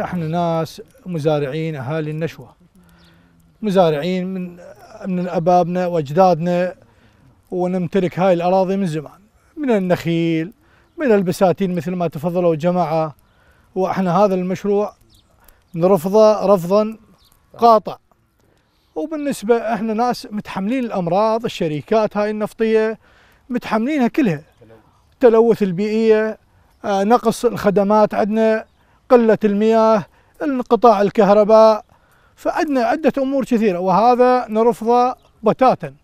نحن ناس مزارعين أهالي النشوة مزارعين من من أبابنا وأجدادنا ونمتلك هاي الأراضي من زمان من النخيل من البساتين مثل ما تفضلوا جماعة وإحنا هذا المشروع نرفضه رفضا قاطع وبالنسبة إحنا ناس متحملين الأمراض الشركات هاي النفطية متحملينها كلها تلوث البيئية آه، نقص الخدمات عندنا قلة المياه انقطاع الكهرباء فعندنا عدة أمور كثيرة وهذا نرفضه بتاتا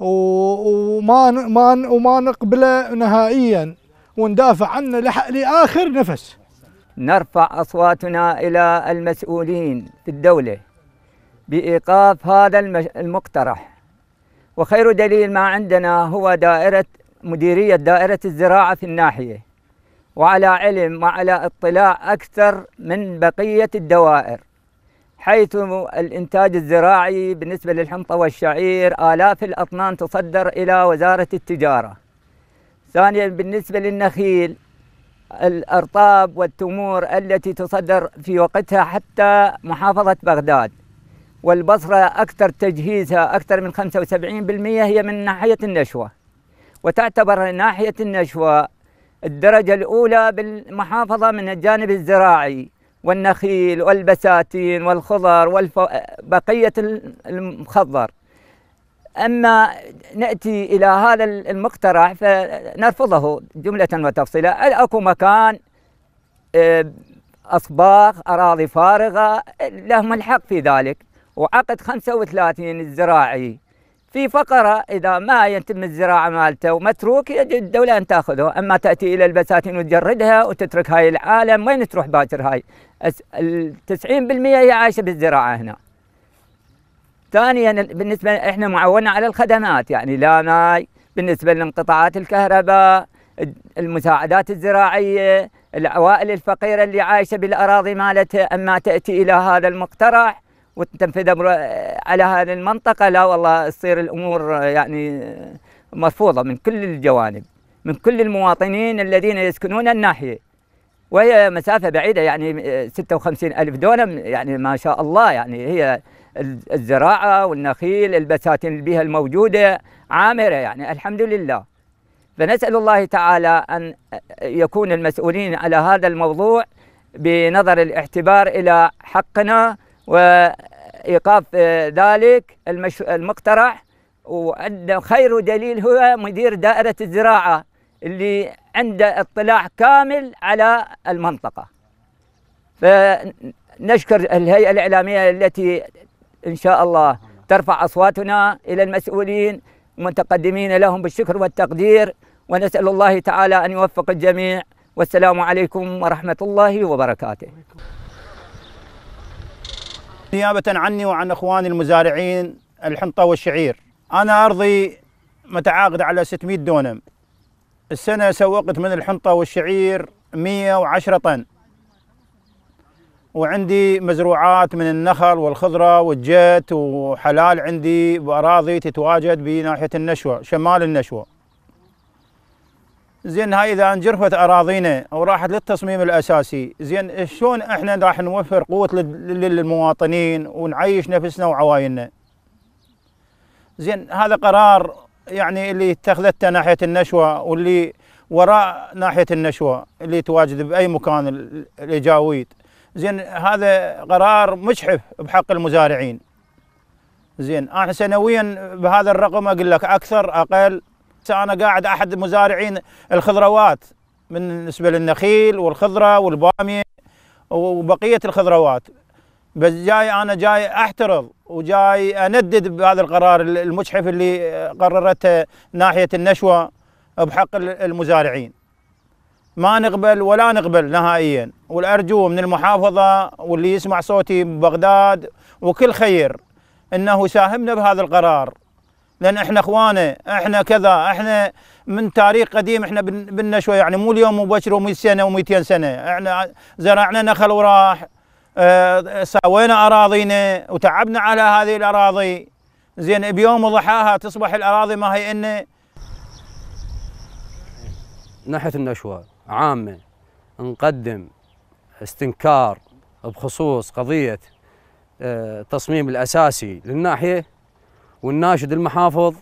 وما ما وما نقبله نهائيا وندافع عنه لآخر نفس نرفع أصواتنا إلى المسؤولين في الدولة بإيقاف هذا المقترح وخير دليل ما عندنا هو دائرة مديرية دائرة الزراعة في الناحية وعلى علم وعلى اطلاع أكثر من بقية الدوائر حيث الإنتاج الزراعي بالنسبة للحنطة والشعير آلاف الأطنان تصدر إلى وزارة التجارة ثانيا بالنسبة للنخيل الأرطاب والتمور التي تصدر في وقتها حتى محافظة بغداد والبصرة أكثر تجهيزها أكثر من 75% هي من ناحية النشوة وتعتبر ناحية النشوة الدرجة الأولى بالمحافظة من الجانب الزراعي والنخيل والبساتين والخضر وبقية المخضر أما نأتي إلى هذا المقترح فنرفضه جملة وتفصيلا أكو مكان آه، أصباغ أراضي فارغة لهم الحق في ذلك وعقد 35 الزراعي في فقرة إذا ما يتم الزراعة مالته ومتروك يجب الدولة أن تأخذه أما تأتي إلى البساتين وتجردها وتترك هاي العالم وين تروح باكر هاي التسعين بالمية هي عايشة بالزراعة هنا ثانيا بالنسبة إحنا معونة على الخدمات يعني لا ماي بالنسبة لانقطاعات الكهرباء المساعدات الزراعية العوائل الفقيرة اللي عايشة بالأراضي مالتها أما تأتي إلى هذا المقترح وتنفذها على هذه المنطقه لا والله تصير الامور آه، يعني آه، مرفوضه من كل الجوانب من كل المواطنين الذين يسكنون الناحيه وهي مسافة بعيدة يعني 56 آه، ألف دونم يعني ما شاء الله يعني هي الزراعة والنخيل البساتين بها الموجودة عامرة يعني الحمد لله فنسأل الله تعالى أن يكون المسؤولين على هذا الموضوع بنظر الاعتبار إلى حقنا و ايقاف آه، ذلك المقترح خير دليل هو مدير دائره الزراعه اللي عنده اطلاع كامل على المنطقه فنشكر الهيئه الاعلاميه التي ان شاء الله ترفع اصواتنا الى المسؤولين متقدمين لهم بالشكر والتقدير ونسال الله تعالى ان يوفق الجميع والسلام عليكم ورحمه الله وبركاته نيابة عني وعن أخواني المزارعين الحنطة والشعير أنا أرضي متعاقد على 600 دونم السنة سوقت من الحنطة والشعير 110 طن وعندي مزروعات من النخل والخضرة والجت وحلال عندي بأراضي تتواجد بناحية النشوة شمال النشوة زين هاي اذا انجرفت اراضينا وراحت للتصميم الاساسي زين شلون احنا راح نوفر قوه للمواطنين ونعيش نفسنا وعوايلنا زين هذا قرار يعني اللي اتخذته ناحيه النشوه واللي وراء ناحيه النشوه اللي تواجد باي مكان الاجاويد زين هذا قرار مجحف بحق المزارعين زين انا سنويا بهذا الرقم اقول لك اكثر اقل هسه انا قاعد احد مزارعين الخضروات بالنسبه للنخيل والخضره والباميه وبقيه الخضروات بس جاي انا جاي احترض وجاي اندد بهذا القرار المجحف اللي قررته ناحيه النشوه بحق المزارعين ما نقبل ولا نقبل نهائيا والارجو من المحافظه واللي يسمع صوتي ببغداد وكل خير انه ساهمنا بهذا القرار لان احنا اخوانه احنا كذا احنا من تاريخ قديم احنا بنا شويه يعني مو اليوم مبكر و100 سنه و200 سنه احنا زرعنا نخل وراح اه سوينا اراضينا وتعبنا على هذه الاراضي زين بيوم ضحاها تصبح الاراضي ما هي انه ناحيه النشوه عامه نقدم استنكار بخصوص قضيه التصميم آه، الاساسي للناحيه والناشد المحافظ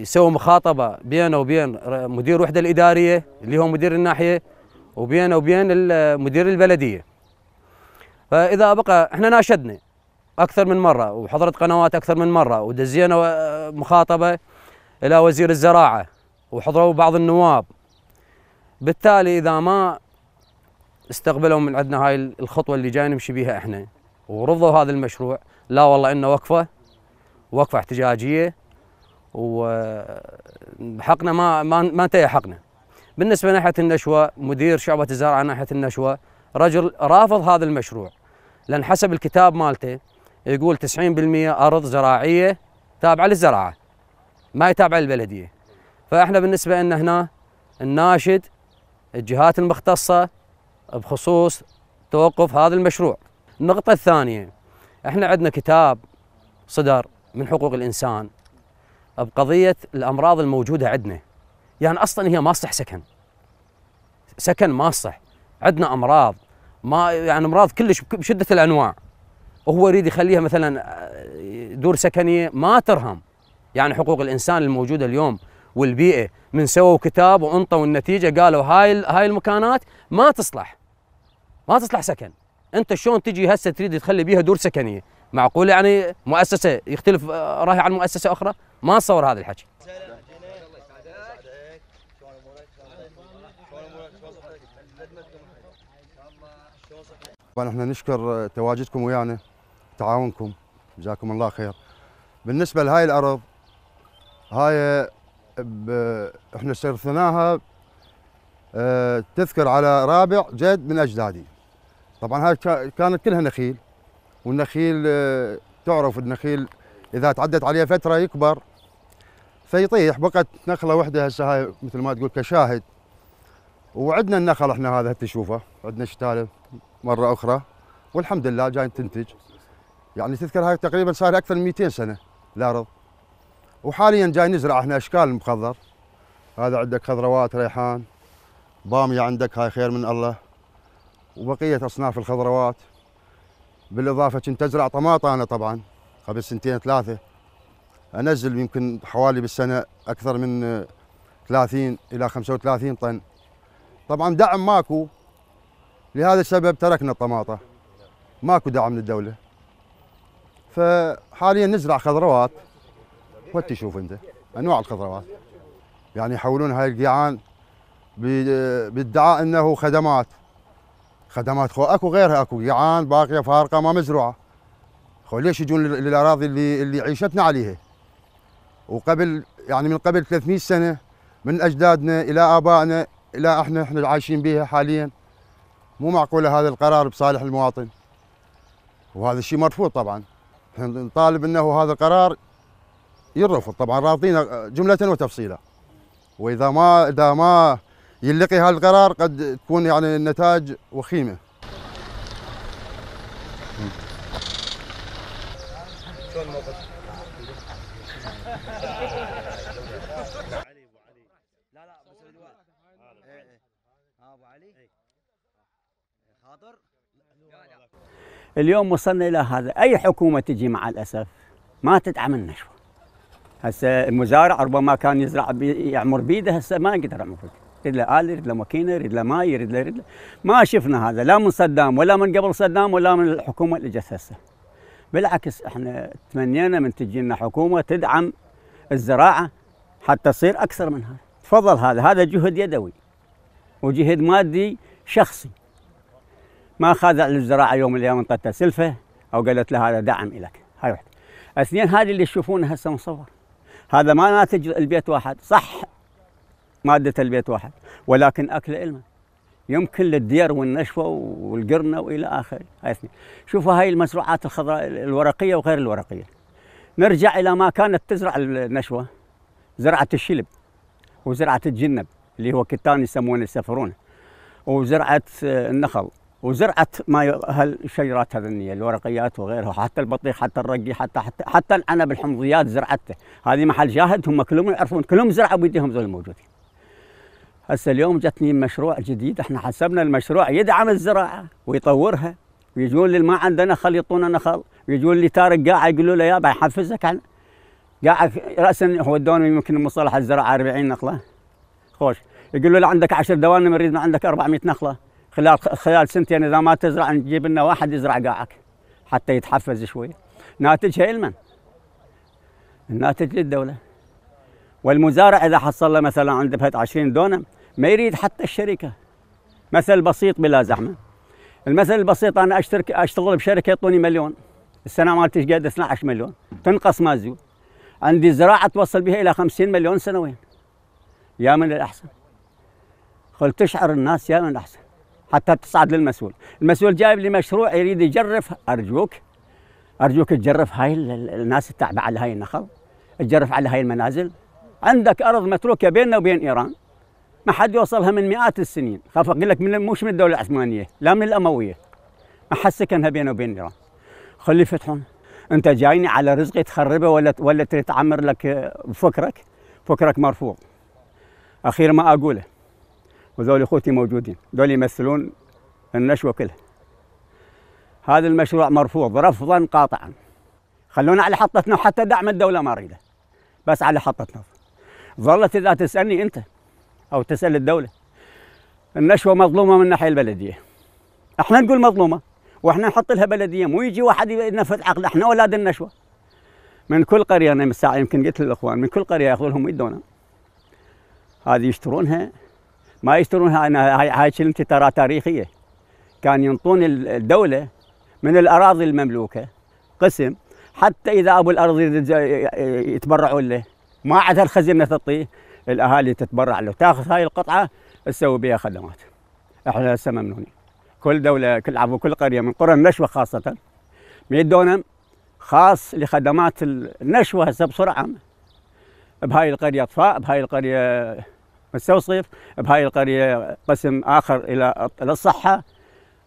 يسوي مخاطبه بينه وبين مدير الوحده الاداريه اللي هو مدير الناحيه وبينه وبين مدير البلديه. فاذا بقى احنا ناشدنا اكثر من مره وحضرت قنوات اكثر من مره ودزينا آه، مخاطبه الى وزير الزراعه وحضروا بعض النواب. بالتالي اذا ما استقبلوا من عندنا هاي الخطوه اللي جاي نمشي بها احنا ورضوا هذا المشروع لا والله انه وقفه وقفه احتجاجيه وحقنا ما ما ما انتهى حقنا. بالنسبه ناحيه النشوه مدير شعبه الزراعه ناحيه النشوه رجل رافض هذا المشروع لان حسب الكتاب مالته يقول 90% ارض زراعيه تابعه للزراعه ما هي تابعه للبلديه. فاحنا بالنسبه لنا هنا الناشد الجهات المختصه بخصوص توقف هذا المشروع. النقطه الثانيه احنا عندنا كتاب صدر من حقوق الانسان بقضيه الامراض الموجوده عندنا يعني اصلا هي ما صح سكن سكن ما صح عندنا امراض ما يعني امراض كلش بشده الانواع وهو يريد يخليها مثلا آه، دور سكنيه ما ترهم يعني حقوق الانسان الموجوده اليوم والبيئه من سووا كتاب وانطوا النتيجه قالوا هاي هاي المكانات ما تصلح ما تصلح سكن انت شلون تجي هسه تريد تخلي بيها دور سكنيه معقول يعني مؤسسه يختلف آه، رأيها عن مؤسسه اخرى ما اتصور هذا الحكي طبعا احنا نشكر تواجدكم ويانا تعاونكم جزاكم الله خير بالنسبه لهاي الارض هاي احنا استرثناها آه، تذكر على رابع جد من اجدادي طبعا هاي كانت كلها نخيل والنخيل آه، تعرف النخيل اذا تعدت عليه فتره يكبر فيطيح بقت نخله واحده هسه هاي مثل ما تقول كشاهد وعندنا النخل احنا هذا تشوفه عندنا شتاله مره اخرى والحمد لله جاي تنتج يعني تذكر هاي تقريبا صار اكثر من 200 سنه الارض وحاليا جاي نزرع احنا اشكال المخضر هذا عندك خضروات ريحان باميه عندك هاي خير من الله وبقيه اصناف الخضروات بالاضافه كنت ازرع طماطه انا طبعا قبل سنتين ثلاثه انزل يمكن حوالي بالسنه اكثر من 30 الى 35 طن طبعا دعم ماكو لهذا السبب تركنا الطماطه ماكو دعم من الدوله فحاليا نزرع خضروات وانت تشوف انت انواع الخضروات يعني يحولون هاي القيعان بادعاء انه خدمات خدمات خو اكو غيرها اكو جيعان باقيه فارقه ما مزروعه خو ليش يجون للاراضي اللي اللي عيشتنا عليها وقبل يعني من قبل 300 سنه من اجدادنا الى ابائنا الى احنا احنا عايشين بها حاليا مو معقوله هذا القرار بصالح المواطن وهذا الشيء مرفوض طبعا احنا نطالب انه هذا القرار يرفض طبعا راضينا جمله وتفصيلا واذا ما اذا ما يلقي هذا القرار قد تكون يعني النتائج وخيمه. اليوم وصلنا الى هذا اي حكومه تجي مع الاسف ما تدعم النشوه هسه المزارع ربما كان يزرع بي يعمر بيده هسه ما يقدر يعمر بيده يريد له آلة يريد له ماكينة يريد له ماي يريد له يريد له ما شفنا هذا لا من صدام ولا من قبل صدام ولا من الحكومة اللي جت هسه بالعكس احنا تمنينا من تجي لنا حكومة تدعم الزراعة حتى تصير أكثر من هذا تفضل هذا هذا جهد يدوي وجهد مادي شخصي ما خاضع للزراعة يوم من الأيام انطته سلفة أو قالت له هذا دعم لك هاي واحدة اثنين هذه اللي تشوفونها هسه مصور هذا ما ناتج البيت واحد صح مادة البيت واحد ولكن أكل إلما يمكن للدير والنشوة والقرنة وإلى آخره هاي اثنين شوفوا هاي المزروعات الخضراء الورقية وغير الورقية نرجع إلى ما كانت تزرع النشوة زرعة الشلب وزرعة الجنب اللي هو كتان يسمونه السفرونة وزرعة آه، النخل وزرعة ما هالشجرات هذنيه الورقيات وغيرها حتى البطيخ حتى الرقي حتى حتى, حتى العنب الحمضيات زرعته هذه محل جاهد هم كلهم يعرفون كلهم زرعوا بيديهم ذول الموجودين هسه اليوم جتني مشروع جديد احنا حسبنا المشروع يدعم الزراعه ويطورها ويجون اللي ما عندنا خل يعطونا نخل ويجون اللي تارك قاعه يقولوا له يابا يحفزك عن قاعد راسا ودوني يمكن مصطلح الزراعه 40 نخله خوش يقولوا له عندك 10 دوانم نريد عندك 400 نخله خلال خلال سنتين اذا ما تزرع نجيب لنا واحد يزرع قاعك حتى يتحفز شوي ناتجها لمن؟ الناتج للدوله والمزارع اذا حصل له مثلا عنده 20 دونم ما يريد حتى الشركة مثل بسيط بلا زحمة المثل البسيط أنا أشترك أشتغل بشركة يعطوني مليون السنة مالتي قد 12 مليون تنقص مازيو عندي زراعة توصل بها إلى 50 مليون سنويا يا من الأحسن قلت تشعر الناس يا من الأحسن حتى تصعد للمسؤول المسؤول جايب لي مشروع يريد يجرف أرجوك أرجوك تجرف هاي الناس التعبة على هاي النخل تجرف على هاي المنازل عندك أرض متروكة بيننا وبين إيران ما حد يوصلها من مئات السنين خاف اقول لك من مش من الدوله العثمانيه لا من الامويه ما حد سكنها بينه وبين ايران خلي يفتحون انت جايني على رزقي تخربه ولا ولا تريد تعمر لك آه، فكرك فكرك مرفوض اخير ما اقوله وذول اخوتي موجودين ذول يمثلون النشوه كلها هذا المشروع مرفوض رفضا قاطعا خلونا على حطتنا حتى دعم الدوله ما اريده بس على حطتنا ظلت اذا تسالني انت او تسال الدوله النشوه مظلومه من الناحيه البلديه احنا نقول مظلومه واحنا نحط لها بلديه مو يجي واحد ينفذ عقد احنا اولاد النشوه من كل قريه انا من الساعه يمكن قلت للاخوان من كل قريه ياخذ لهم 100 دونم هذه يشترونها ما يشترونها انا هاي هاي كلمتي ترى تاريخيه كان ينطون الدوله من الاراضي المملوكه قسم حتى اذا ابو الارض يتبرعوا له ما عاد الخزينه تعطيه الاهالي تتبرع له تاخذ هاي القطعه تسوي بها خدمات احنا هسه ممنونين كل دوله كل عفوا كل قريه من قرى النشوه خاصه 100 دونم خاص لخدمات النشوه هسه بسرعه بهاي القريه اطفاء بهاي القريه مستوصف بهاي القريه قسم اخر الى للصحه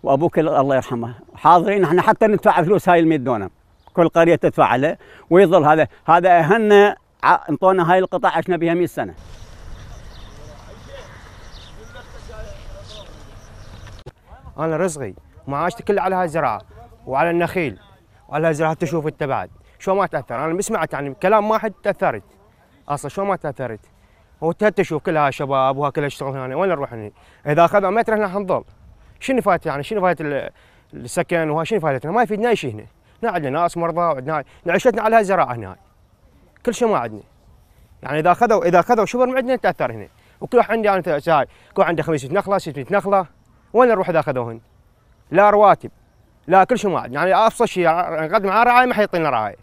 وابوك الله يرحمه حاضرين احنا حتى ندفع فلوس هاي ال 100 دونم كل قريه تدفع له ويظل هذا هذا اهلنا انطونا هاي القطع عشنا بها 100 سنه انا رزقي معاشتي كله على هاي الزراعه وعلى النخيل وعلى هاي الزراعه تشوف انت بعد شو ما تاثر انا سمعت يعني كلام واحد تاثرت اصلا شو ما تاثرت وانت تشوف كلها شباب وها كلها يشتغل هنا وين نروح هنا اذا اخذنا متر احنا حنضل شنو فايت يعني شنو فايت السكن وها شنو فايدتنا ما يفيدنا اي شيء هنا هنا عندنا ناس مرضى وعندنا عشتنا على هاي الزراعه هنا كل شيء ما عندنا يعني اذا اخذوا اذا اخذوا شبر من عندنا تاثر هنا وكل واحد عندي انا شاي كل عنده 500 نخله 600 نخله وين نروح اذا اخذوهن؟ لا رواتب لا كل شيء ما عندنا يعني ابسط شيء نقدم يعني على رعايه ما حيعطينا رعايه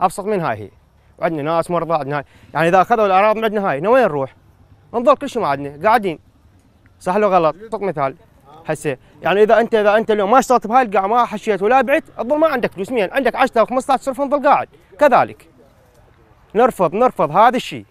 ابسط من هاي هي وعندنا ناس مرضى عندنا هاي يعني اذا اخذوا الاراضي من عندنا هاي وين نروح؟ نظل كل شيء ما عندنا قاعدين صح ولا غلط؟ اعطيك مثال هسه يعني اذا انت اذا انت اليوم ما اشتغلت بهاي القاعه ما حشيت ولا بعت تظل ما عندك فلوس مين عندك 10 و15 تصرفهم تظل قاعد كذلك نرفض نرفض هذا الشيء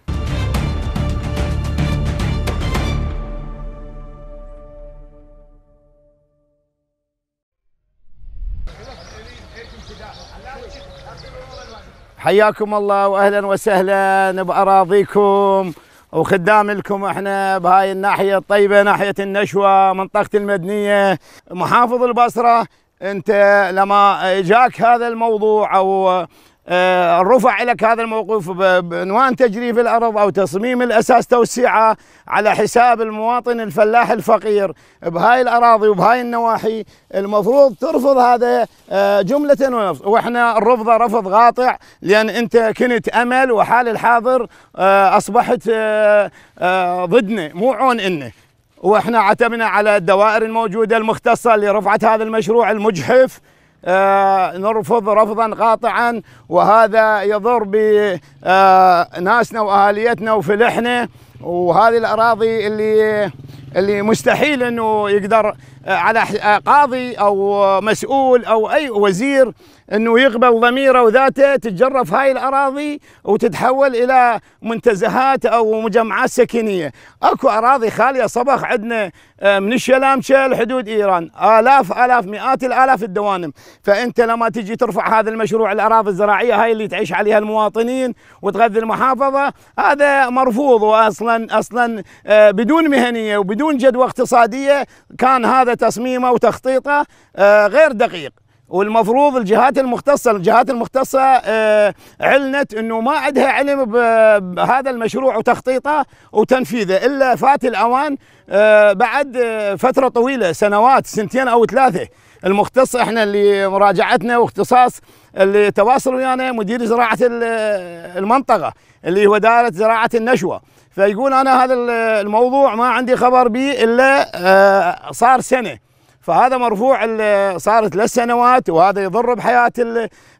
حياكم الله واهلا وسهلا باراضيكم وخدام لكم احنا بهاي الناحيه الطيبه ناحيه النشوه منطقه المدنيه محافظ البصره انت لما جاك هذا الموضوع او آه، رفع لك هذا الموقوف بعنوان تجريف الارض او تصميم الاساس توسيعه على حساب المواطن الفلاح الفقير بهاي الاراضي وبهاي النواحي المفروض ترفض هذا آه، جمله ونفس واحنا الرفضه رفض قاطع لان انت كنت امل وحال الحاضر آه، اصبحت ضدنا مو عون إنه واحنا عتبنا على الدوائر الموجوده المختصه لرفعه هذا المشروع المجحف آه، نرفض رفضا قاطعا وهذا يضر بناسنا آه، واهاليتنا وفلحنا وهذه الاراضي اللي اللي مستحيل انه يقدر آه، على آه، قاضي او مسؤول او اي وزير انه يقبل ضميره وذاته تتجرف هاي الاراضي وتتحول الى منتزهات او مجمعات سكنيه، اكو اراضي خاليه صبخ عندنا آه، من الشلامشه لحدود ايران، الاف الاف مئات الالاف الدوانم، فانت لما تجي ترفع هذا المشروع الاراضي الزراعيه هاي اللي تعيش عليها المواطنين وتغذي المحافظه، هذا مرفوض واصلا اصلا بدون مهنيه وبدون جدوى اقتصاديه كان هذا تصميمه وتخطيطه آه، غير دقيق والمفروض الجهات المختصه الجهات المختصه آه، علنت انه ما عندها علم بهذا المشروع وتخطيطه وتنفيذه الا فات الاوان آه، بعد فتره طويله سنوات سنتين او ثلاثه المختص احنا اللي مراجعتنا واختصاص اللي تواصل ويانا مدير زراعه المنطقه اللي هو دائره زراعه النشوه فيقول انا هذا الموضوع ما عندي خبر به الا آه، صار سنه فهذا مرفوع صارت ثلاث سنوات وهذا يضر بحياه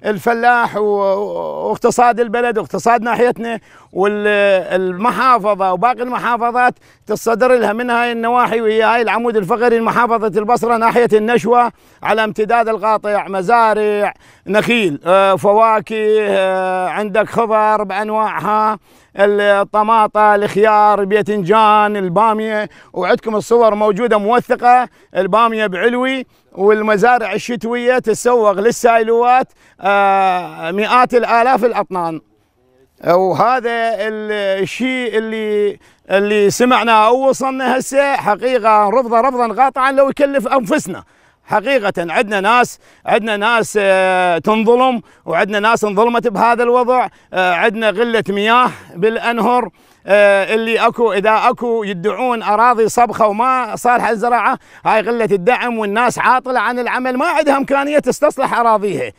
الفلاح واقتصاد البلد واقتصاد ناحيتنا والمحافظه وباقي المحافظات تصدر لها من هاي النواحي وهي هاي العمود الفقري لمحافظه البصره ناحيه النشوه على امتداد القاطع مزارع نخيل آه، فواكه آه، عندك خضر بانواعها الطماطه الخيار بيتنجان الباميه وعندكم الصور موجوده موثقه الباميه بعلوي والمزارع الشتويه تسوق للسايلوات آه، مئات الالاف الاطنان وهذا الشيء اللي اللي سمعناه وصلنا هسه حقيقه رفضا رفضا قاطعا لو يكلف انفسنا حقيقة عندنا ناس عندنا ناس آه، تنظلم وعندنا ناس انظلمت بهذا الوضع آه، عندنا قلة مياه بالأنهر آه، اللي اكو اذا اكو يدعون اراضي صبخه وما صالحه للزراعه هاي قله الدعم والناس عاطله عن العمل ما عندها امكانيه تستصلح اراضيها.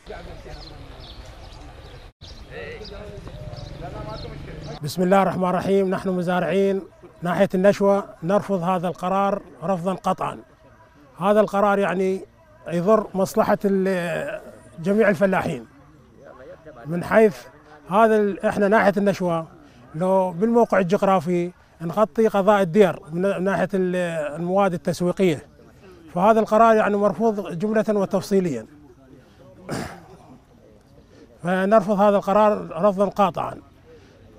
بسم الله الرحمن الرحيم نحن مزارعين ناحيه النشوه نرفض هذا القرار رفضا قطعا. هذا القرار يعني يضر مصلحه جميع الفلاحين. من حيث هذا احنا ناحيه النشوه لو بالموقع الجغرافي نغطي قضاء الدير من ناحيه المواد التسويقيه فهذا القرار يعني مرفوض جمله وتفصيليا فنرفض هذا القرار رفضا قاطعا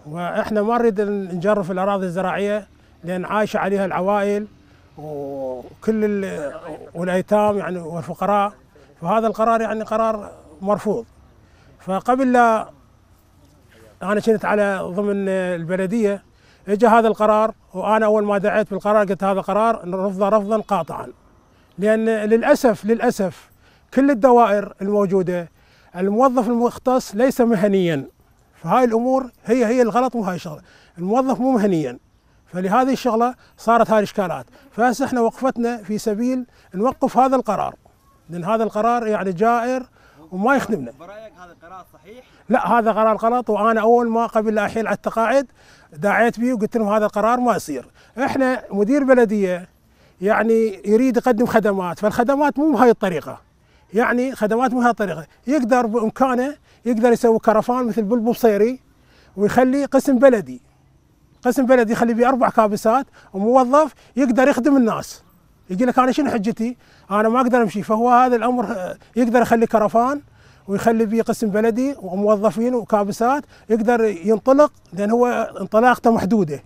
واحنا ما نريد نجرف الاراضي الزراعيه لان عايشه عليها العوائل وكل والايتام يعني والفقراء فهذا القرار يعني قرار مرفوض فقبل لا انا كنت على ضمن البلديه اجى هذا القرار وانا اول ما دعيت بالقرار قلت هذا قرار رفضه رفضا قاطعا لان للاسف للاسف كل الدوائر الموجوده الموظف المختص ليس مهنيا فهاي الامور هي هي الغلط مو هاي الشغله الموظف مو مهنيا فلهذه الشغله صارت هاي الاشكالات فهسه احنا وقفتنا في سبيل نوقف هذا القرار لان هذا القرار يعني جائر وما يخدمنا برايك هذا قرار صحيح؟ لا هذا قرار غلط وانا اول ما قبل لا على التقاعد دعيت به وقلت لهم هذا القرار ما يصير احنا مدير بلديه يعني يريد يقدم خدمات فالخدمات مو بهاي الطريقه يعني خدمات مو بهاي الطريقه يقدر بامكانه يقدر يسوي كرفان مثل بلبل صيري ويخلي قسم بلدي قسم بلدي يخلي به اربع كابسات وموظف يقدر يخدم الناس يجي لك انا شنو حجتي؟ انا ما اقدر امشي فهو هذا الامر آه، يقدر يخلي كرفان ويخلي بيه قسم بلدي وموظفين وكابسات يقدر ينطلق لان هو انطلاقته محدوده.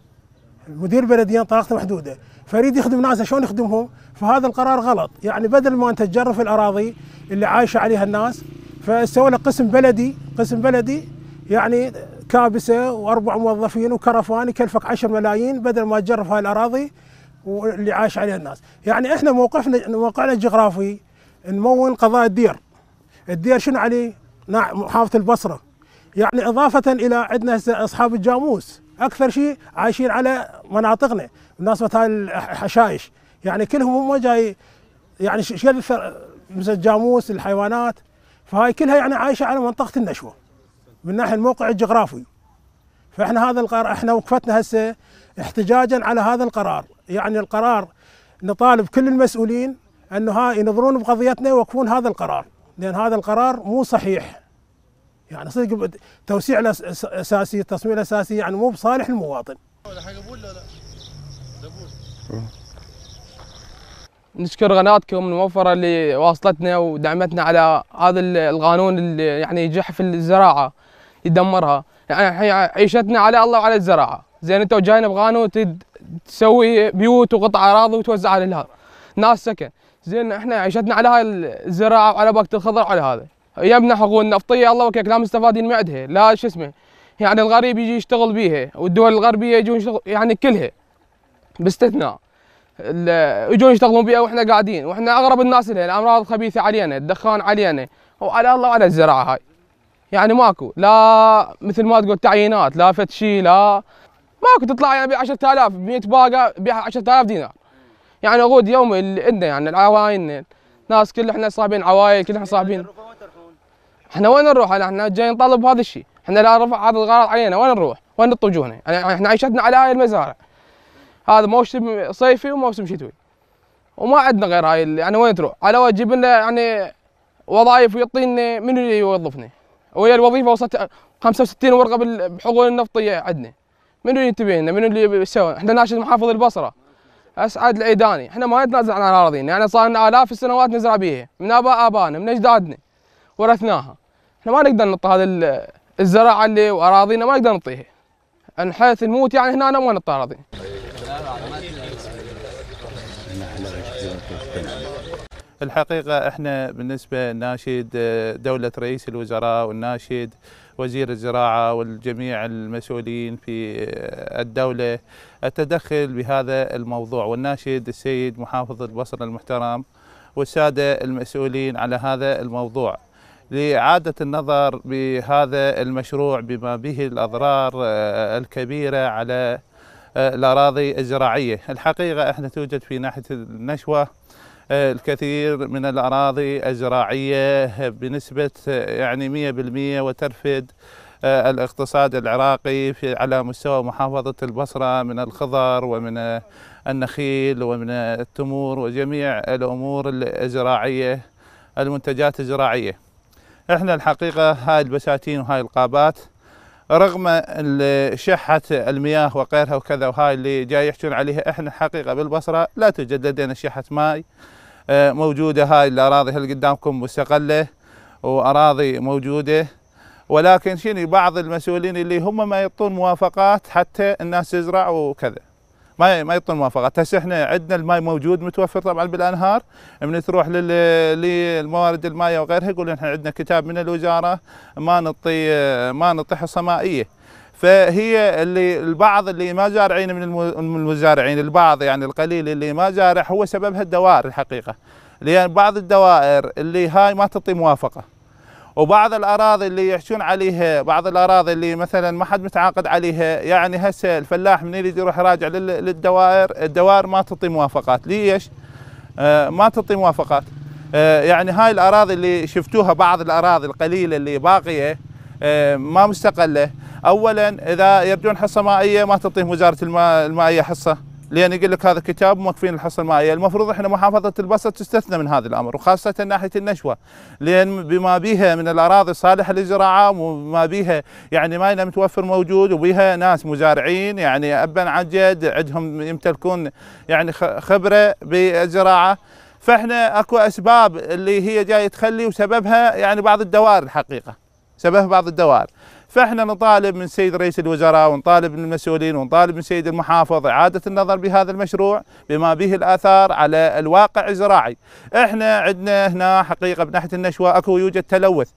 مدير البلدي انطلاقته محدوده، فيريد يخدم ناسه شلون يخدمهم؟ فهذا القرار غلط، يعني بدل ما انت تجرف الاراضي اللي عايشه عليها الناس فسوى لك قسم بلدي قسم بلدي يعني كابسه واربع موظفين وكرفان يكلفك 10 ملايين بدل ما تجرف هاي الاراضي واللي عاش عليه الناس يعني احنا موقفنا موقعنا الجغرافي نمون قضاء الدير الدير شنو عليه محافظه البصره يعني اضافه الى عندنا اصحاب الجاموس اكثر شيء عايشين على مناطقنا بالنسبه هاي الحشائش يعني كلهم هم جاي يعني شقد مثل الجاموس الحيوانات فهاي كلها يعني عايشه على منطقه النشوه من ناحيه الموقع الجغرافي فاحنا هذا القرار احنا وقفتنا هسه احتجاجا على هذا القرار يعني القرار نطالب كل المسؤولين انه ها ينظرون بقضيتنا يوقفون هذا القرار لان هذا القرار مو صحيح يعني صدق توسيع الاساسي التصميم الاساسي يعني مو بصالح المواطن نشكر قناتكم الموفرة اللي واصلتنا ودعمتنا على هذا القانون اللي يعني يجحف الزراعة يدمرها يعني عيشتنا على الله وعلى الزراعة زين انتوا جايين بقانون تد تسوي بيوت وقطع اراضي وتوزعها لها ناس سكن زين احنا عيشتنا على هاي الزراعه وعلى باكة الخضر على هذا يمنع حقول النفطيه الله وكيك لا مستفادين من عندها لا شو اسمه يعني الغريب يجي يشتغل بيها والدول الغربيه يجون يشتغل يعني كلها باستثناء يجون يشتغلون بيها واحنا قاعدين واحنا اغرب الناس لها الامراض الخبيثه علينا الدخان علينا وعلى الله وعلى الزراعه هاي يعني ماكو لا مثل ما تقول تعيينات لا فد شيء لا ماكو تطلع يعني ب 10000 ب 100 باقه بيعها 10000 دينار يعني عقود يومي اللي عندنا يعني العواين ناس كل احنا صاحبين عوايل كل احنا صاحبين احنا وين نروح؟ احنا جايين نطالب بهذا الشيء، احنا لا رفع هذا الغرض علينا وين نروح؟ وين نطوجونا؟ يعني احنا عيشتنا على هاي المزارع. هذا موسم صيفي وموسم شتوي. وما عندنا غير هاي يعني وين تروح؟ على وجه يجيب لنا يعني وظائف ويعطينا من اللي يوظفني وهي الوظيفه وصلت 65 ورقه بالحقول النفطيه عندنا. منو ينتبه لنا؟ منو اللي يسوي؟ احنا ناشد محافظ البصره اسعد العيداني، احنا ما نتنازل عن اراضينا، يعني صار لنا الاف السنوات نزرع بيها من اباء ابانا من اجدادنا ورثناها. احنا ما نقدر نعطي هذا الزراعه اللي واراضينا ما نقدر نطيها من حيث الموت يعني هنا ما نعطي اراضينا. في الحقيقة احنا بالنسبة ناشد آه، دولة رئيس الوزراء والناشد وزير الزراعة والجميع المسؤولين في آه، الدولة التدخل بهذا الموضوع والناشد السيد محافظ البصرة المحترم والسادة المسؤولين على هذا الموضوع لإعادة النظر بهذا المشروع بما به الأضرار آه، الكبيرة على الأراضي الزراعية الحقيقة احنا توجد في ناحية النشوة الكثير من الأراضي الزراعية بنسبة يعني 100% وترفد آه، الاقتصاد العراقي في على مستوى محافظة البصرة من الخضر ومن النخيل ومن التمور وجميع الأمور الزراعية المنتجات الزراعية احنا الحقيقة هاي البساتين وهاي القابات رغم شحة المياه وغيرها وكذا وهاي اللي جاي يحجون عليها احنا حقيقة بالبصرة لا توجد لدينا شحة ماي آه، موجودة هاي الأراضي هل قدامكم مستقلة وأراضي موجودة ولكن شنو بعض المسؤولين اللي هم ما يعطون موافقات حتى الناس تزرع وكذا ما ما يعطون موافقات هسه احنا عندنا الماي موجود متوفر طبعا بالانهار من تروح للموارد المائيه وغيرها يقول احنا عندنا كتاب من الوزاره ما نعطي ما نعطي حصه مائيه فهي اللي البعض اللي ما زارعين من المزارعين البعض يعني القليل اللي ما زارع هو سببها الدوائر الحقيقه لان بعض الدوائر اللي هاي ما تعطي موافقه وبعض الاراضي اللي يحشون عليها بعض الاراضي اللي مثلا ما حد متعاقد عليها يعني هسه الفلاح من يريد يروح يراجع للدوائر الدوائر ما تعطي موافقات ليش؟ آه، ما تعطي موافقات آه، يعني هاي الاراضي اللي شفتوها بعض الاراضي القليله اللي باقيه آه، ما مستقله اولا اذا يبدون حصه مائيه ما تعطيهم وزاره المائيه حصه لان يقول لك هذا كتاب موقفين الحصه المائيه، المفروض احنا محافظه البسط تستثنى من هذا الامر وخاصه ناحيه النشوه، لان بما بيها من الاراضي صالحه للزراعه وما بيها يعني ماينا متوفر موجود وبيها ناس مزارعين يعني ابا عن جد عندهم يمتلكون يعني خبره بالزراعه فاحنا اكو اسباب اللي هي جايه تخلي وسببها يعني بعض الدوائر الحقيقه سببها بعض الدوائر فاحنا نطالب من سيد رئيس الوزراء ونطالب من المسؤولين ونطالب من سيد المحافظ اعاده النظر بهذا المشروع بما به الاثار على الواقع الزراعي. احنا عندنا هنا حقيقه بناحيه النشوه اكو يوجد تلوث.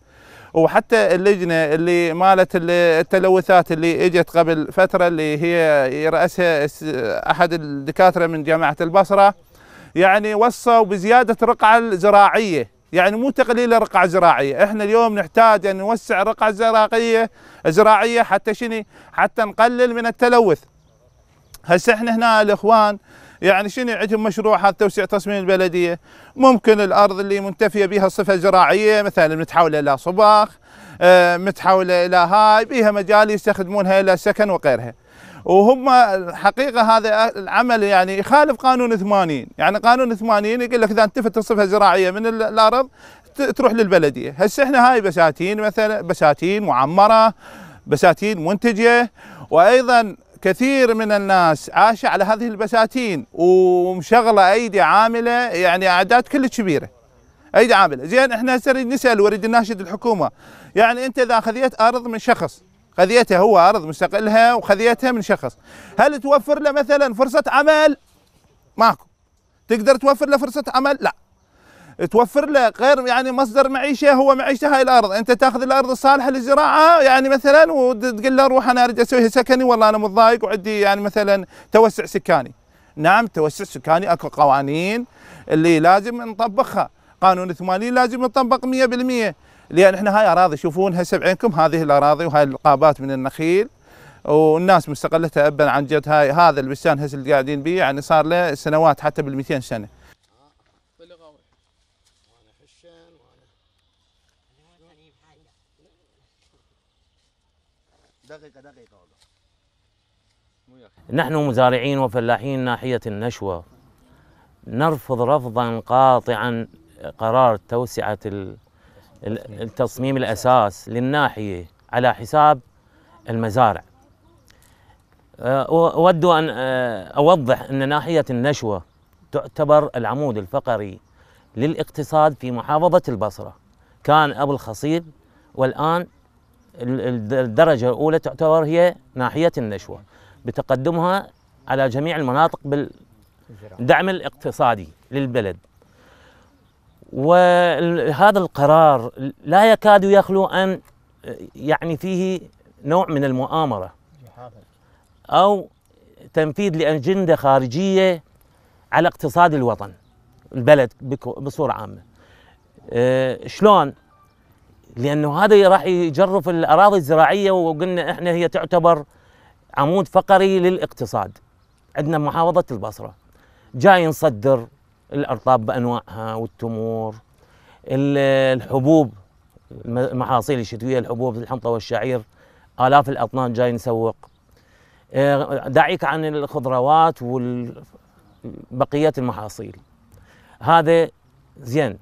وحتى اللجنه اللي مالت التلوثات اللي اجت قبل فتره اللي هي يراسها احد الدكاتره من جامعه البصره يعني وصوا بزياده الرقعه الزراعيه يعني مو تقليل الرقعة الزراعية احنا اليوم نحتاج ان نوسع الرقعة الزراعية الزراعية حتى شنو حتى نقلل من التلوث هسه احنا هنا الاخوان يعني شنو عندهم مشروع هذا توسيع تصميم البلديه ممكن الارض اللي منتفيه بها صفه زراعيه مثلا متحوله الى صباخ آه، متحوله الى هاي بها مجال يستخدمونها الى سكن وغيرها وهم الحقيقه هذا العمل يعني يخالف قانون 80 يعني قانون 80 يقول لك اذا انتفت تصفها زراعيه من الارض تروح للبلديه هسه احنا هاي بساتين مثلا بساتين معمره بساتين منتجه وايضا كثير من الناس عاش على هذه البساتين ومشغله ايدي عامله يعني اعداد كلش كبيره ايدي عامله زين احنا هسه نسال ونريد نناشد الحكومه يعني انت اذا خذيت ارض من شخص خذيتها هو ارض مستقلها وخذيتها من شخص هل توفر له مثلا فرصه عمل ماكو تقدر توفر له فرصه عمل لا توفر له غير يعني مصدر معيشه هو معيشته هاي الارض انت تاخذ الارض الصالحه للزراعه يعني مثلا وتقول له روح انا اريد اسوي سكني والله انا متضايق وعندي يعني مثلا توسع سكاني نعم توسع سكاني اكو قوانين اللي لازم نطبقها قانون 80 لازم يطبق 100% لان احنا هاي اراضي شوفون هسه بعينكم هذه الاراضي وهاي القابات من النخيل والناس مستقلتها ابا عن جد هاي هذا البستان هسه اللي قاعدين بيه يعني صار له سنوات حتى بال 200 سنه. نحن مزارعين وفلاحين ناحية النشوة نرفض رفضا قاطعا قرار توسعة التصميم الأساس للناحية على حساب المزارع أه، أود أن أه، أوضح أن ناحية النشوة تعتبر العمود الفقري للاقتصاد في محافظة البصرة كان أبو الخصيب والآن الدرجة الأولى تعتبر هي ناحية النشوة بتقدمها على جميع المناطق بالدعم الاقتصادي للبلد وهذا القرار لا يكاد يخلو أن يعني فيه نوع من المؤامرة أو تنفيذ لأجندة خارجية على اقتصاد الوطن البلد بصورة عامة آه، شلون لأنه هذا راح يجرف الأراضي الزراعية وقلنا إحنا هي تعتبر عمود فقري للاقتصاد عندنا محافظة البصرة جاي نصدر الأرطاب بأنواعها والتمور الحبوب المحاصيل الشتوية الحبوب الحنطة والشعير آلاف الأطنان جاي نسوق آه، دعيك عن الخضروات وبقية المحاصيل هذا زين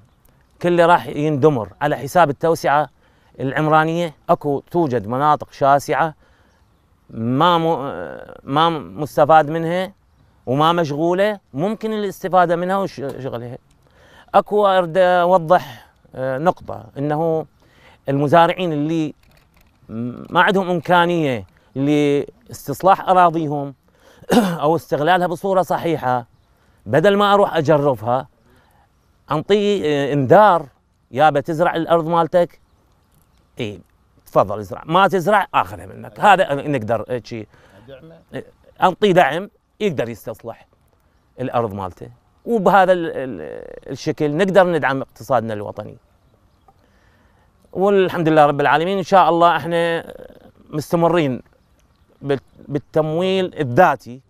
كله راح يندمر على حساب التوسعة العمرانية اكو توجد مناطق شاسعة ما آه، ما مستفاد منها وما مشغوله ممكن الاستفاده منها وشغلها اكو اريد اوضح آه، نقطه انه المزارعين اللي ما عندهم امكانيه لاستصلاح اراضيهم او استغلالها بصوره صحيحه بدل ما اروح اجرفها انطي انذار آه، يا بتزرع الارض مالتك اي تفضل ازرع ما تزرع اخذها منك هذا نقدر آه، شيء انطي دعم يقدر يستصلح الارض مالته وبهذا الشكل نقدر ندعم اقتصادنا الوطني والحمد لله رب العالمين ان شاء الله احنا مستمرين بالتمويل الذاتي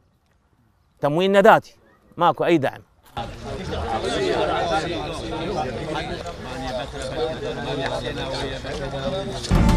تمويلنا ذاتي ماكو اي دعم